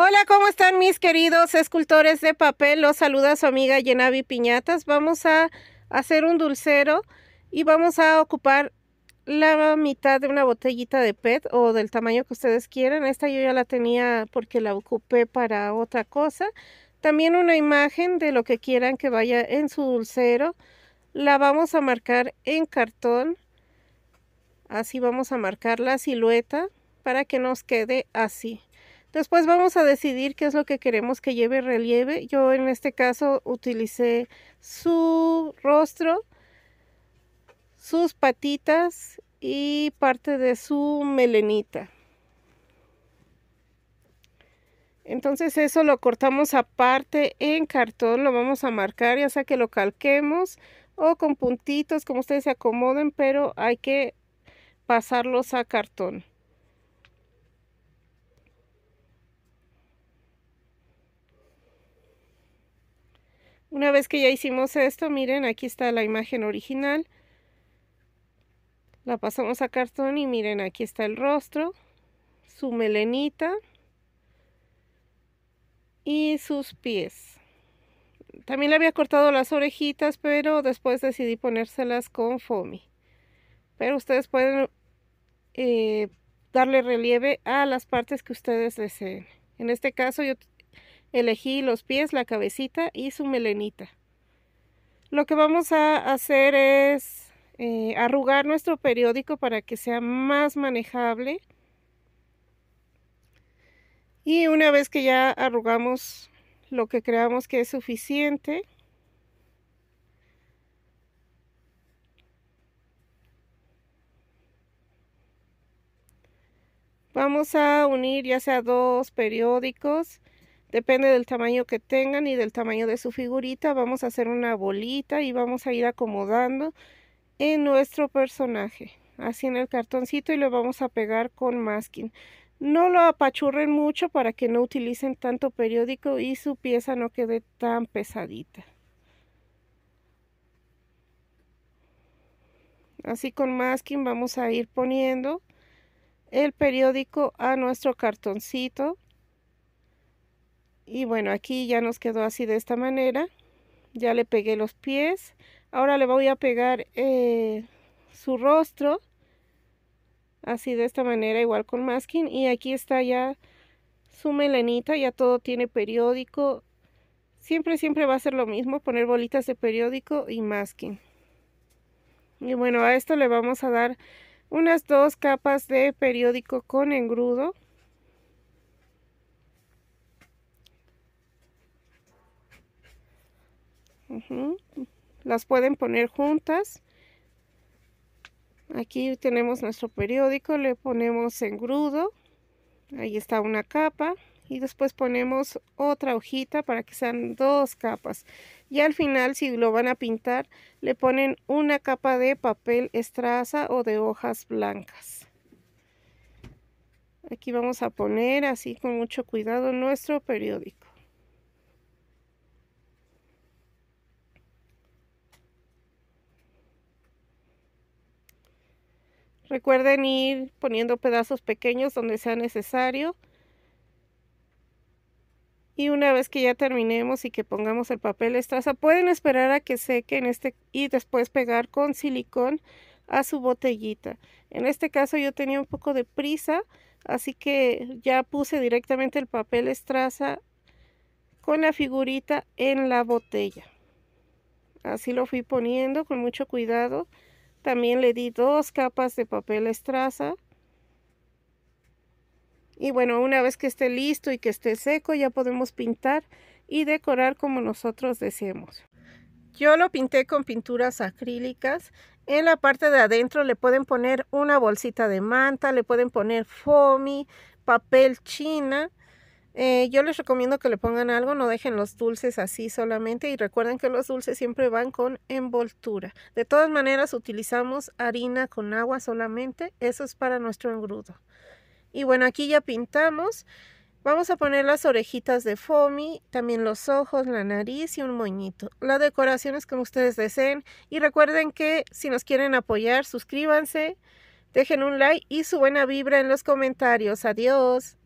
Hola, ¿cómo están mis queridos escultores de papel? Los saluda su amiga Yenavi Piñatas. Vamos a hacer un dulcero y vamos a ocupar la mitad de una botellita de PET o del tamaño que ustedes quieran. Esta yo ya la tenía porque la ocupé para otra cosa. También una imagen de lo que quieran que vaya en su dulcero. La vamos a marcar en cartón. Así vamos a marcar la silueta para que nos quede así. Después vamos a decidir qué es lo que queremos que lleve relieve. Yo en este caso utilicé su rostro, sus patitas y parte de su melenita. Entonces eso lo cortamos aparte en cartón, lo vamos a marcar ya sea que lo calquemos o con puntitos como ustedes se acomoden, pero hay que pasarlos a cartón. Una vez que ya hicimos esto, miren, aquí está la imagen original. La pasamos a cartón y miren, aquí está el rostro, su melenita y sus pies. También le había cortado las orejitas, pero después decidí ponérselas con foamy. Pero ustedes pueden eh, darle relieve a las partes que ustedes deseen. En este caso yo Elegí los pies, la cabecita y su melenita. Lo que vamos a hacer es eh, arrugar nuestro periódico para que sea más manejable. Y una vez que ya arrugamos lo que creamos que es suficiente, vamos a unir ya sea dos periódicos Depende del tamaño que tengan y del tamaño de su figurita, vamos a hacer una bolita y vamos a ir acomodando en nuestro personaje. Así en el cartoncito y lo vamos a pegar con masking. No lo apachurren mucho para que no utilicen tanto periódico y su pieza no quede tan pesadita. Así con masking vamos a ir poniendo el periódico a nuestro cartoncito y bueno aquí ya nos quedó así de esta manera ya le pegué los pies ahora le voy a pegar eh, su rostro así de esta manera igual con masking y aquí está ya su melenita ya todo tiene periódico siempre siempre va a ser lo mismo poner bolitas de periódico y masking y bueno a esto le vamos a dar unas dos capas de periódico con engrudo Las pueden poner juntas. Aquí tenemos nuestro periódico, le ponemos engrudo. Ahí está una capa y después ponemos otra hojita para que sean dos capas. Y al final, si lo van a pintar, le ponen una capa de papel estraza o de hojas blancas. Aquí vamos a poner así con mucho cuidado nuestro periódico. Recuerden ir poniendo pedazos pequeños donde sea necesario. Y una vez que ya terminemos y que pongamos el papel estraza, pueden esperar a que seque en este y después pegar con silicón a su botellita. En este caso yo tenía un poco de prisa, así que ya puse directamente el papel estraza con la figurita en la botella. Así lo fui poniendo con mucho cuidado. También le di dos capas de papel estraza. Y bueno, una vez que esté listo y que esté seco, ya podemos pintar y decorar como nosotros deseemos. Yo lo pinté con pinturas acrílicas. En la parte de adentro le pueden poner una bolsita de manta, le pueden poner foamy, papel china eh, yo les recomiendo que le pongan algo, no dejen los dulces así solamente y recuerden que los dulces siempre van con envoltura. De todas maneras utilizamos harina con agua solamente, eso es para nuestro engrudo. Y bueno, aquí ya pintamos. Vamos a poner las orejitas de Fomi, también los ojos, la nariz y un moñito. La decoración es como ustedes deseen y recuerden que si nos quieren apoyar, suscríbanse, dejen un like y su buena vibra en los comentarios. Adiós.